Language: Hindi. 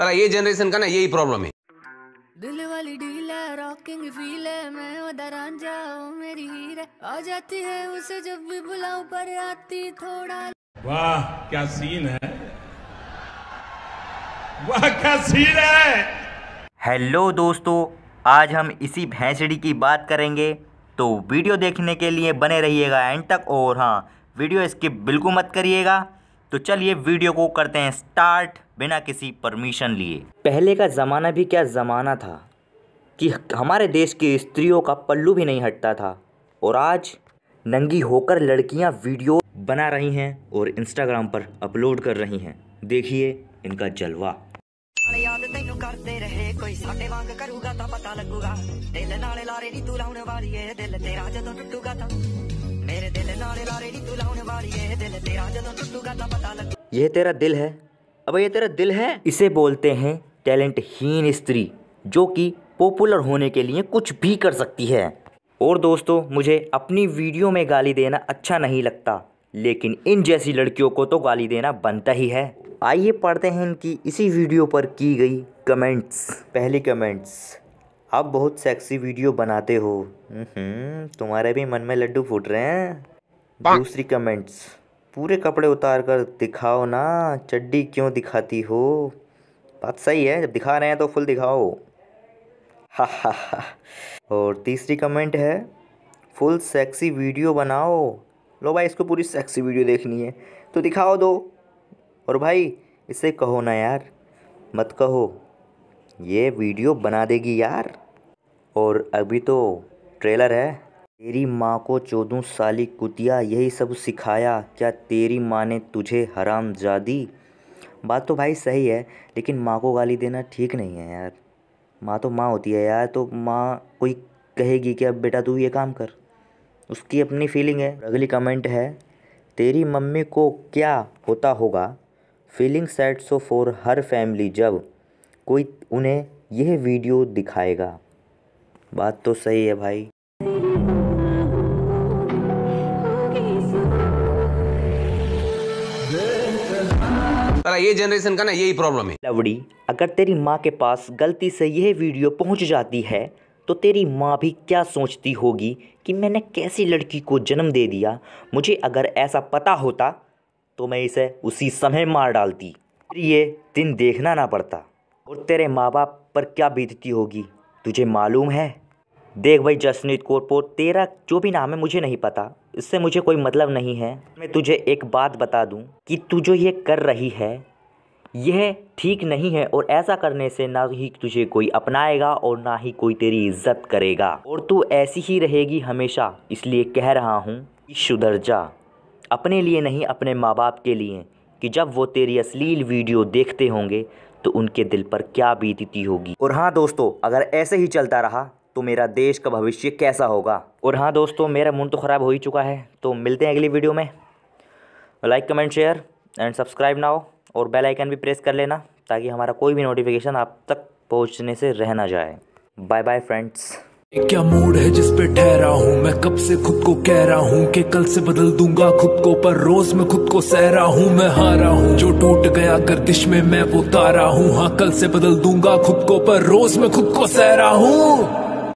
तो ये जनरेशन का ना यही प्रॉब्लम है दिल वाली डील है रॉकिंग फील है मैं उधर आ जाओ मेरी हीर है आ जाती है उसे जब भी बुलाऊं पर आती थोड़ा वाह क्या सीन है वाह क्या सीन है हेलो दोस्तों आज हम इसी भैंसड़ी की बात करेंगे तो वीडियो देखने के लिए बने रहिएगा एंड तक और हाँ वीडियो स्किप बिल्कुल मत करिएगा तो चलिए वीडियो को करते हैं स्टार्ट बिना किसी परमिशन लिए पहले का ज़माना भी क्या ज़माना था कि हमारे देश की स्त्रियों का पल्लू भी नहीं हटता था और आज नंगी होकर लड़कियां वीडियो बना रही हैं और इंस्टाग्राम पर अपलोड कर रही हैं देखिए इनका जलवा यह तेरा दिल है अब ये तेरा दिल है इसे बोलते हैं टैलेंटहीन स्त्री जो कि पॉपुलर होने के लिए कुछ भी कर सकती है और दोस्तों मुझे अपनी वीडियो में गाली देना अच्छा नहीं लगता लेकिन इन जैसी लड़कियों को तो गाली देना बनता ही है आइए पढ़ते हैं इनकी इसी वीडियो पर की गई कमेंट्स पहली कमेंट्स आप बहुत सेक्सी वीडियो बनाते हो हम्म, तुम्हारे भी मन में लड्डू फूट रहे हैं दूसरी कमेंट्स पूरे कपड़े उतार कर दिखाओ ना चड्डी क्यों दिखाती हो बात सही है जब दिखा रहे हैं तो फुल दिखाओ हा हा हा और तीसरी कमेंट है फुल सेक्सी वीडियो बनाओ लो भाई इसको पूरी सेक्सी वीडियो देखनी है तो दिखाओ दो और भाई इसे कहो ना यार मत कहो ये वीडियो बना देगी यार और अभी तो ट्रेलर है तेरी माँ को चौदह साली कुतिया यही सब सिखाया क्या तेरी माँ ने तुझे हराम दी बात तो भाई सही है लेकिन माँ को गाली देना ठीक नहीं है यार माँ तो माँ होती है यार तो माँ कोई कहेगी कि अब बेटा तू ये काम कर उसकी अपनी फीलिंग है अगली कमेंट है तेरी मम्मी को क्या होता होगा feeling sad so for her family जब कोई उन्हें यह वीडियो दिखाएगा बात तो सही है भाई साला ये जनरेशन का ना यही प्रॉब्लम है लवड़ी अगर तेरी माँ के पास गलती से यह वीडियो पहुँच जाती है तो तेरी माँ भी क्या सोचती होगी कि मैंने कैसी लड़की को जन्म दे दिया मुझे अगर ऐसा पता होता तो मैं इसे उसी समय मार डालती ये दिन देखना ना पड़ता और तेरे माँ बाप पर क्या बीतती होगी तुझे मालूम है देख भाई जसनीत कौरपोर तेरा जो भी नाम है मुझे नहीं पता इससे मुझे कोई मतलब नहीं है मैं तुझे एक बात बता दूं कि तू जो ये कर रही है यह ठीक नहीं है और ऐसा करने से ना ही तुझे कोई अपनाएगा और ना ही कोई तेरी इज्जत करेगा और तू ऐसी ही रहेगी हमेशा इसलिए कह रहा हूँ कि सुधर जा अपने लिए नहीं अपने माँ बाप के लिए कि जब वो तेरी अश्लील वीडियो देखते होंगे तो उनके दिल पर क्या बीतती होगी और हाँ दोस्तों अगर ऐसे ही चलता रहा तो मेरा देश का भविष्य कैसा होगा और हाँ दोस्तों मेरा मूड तो ख़राब हो ही चुका है तो मिलते हैं अगली वीडियो में like comment share and subscribe ना हो और बेल आइकन भी प्रेस कर लेना ताकि हमारा कोई भी नोटिफिकेशन आप तक पहुंचने से रह ना जाए बाय बाय फ्रेंड्स क्या मूड है जिस पे ठहरा हूँ मैं कब से खुद को कह रहा हूँ कि कल से बदल दूंगा खुद को पर रोज मैं खुद को सह रहा हूँ मैं हारा हूँ जो टूट गया गर्दिश में मैं वो तारा हूँ हाँ कल से बदल दूंगा खुद को पर रोज मैं खुद को सह रहा हूँ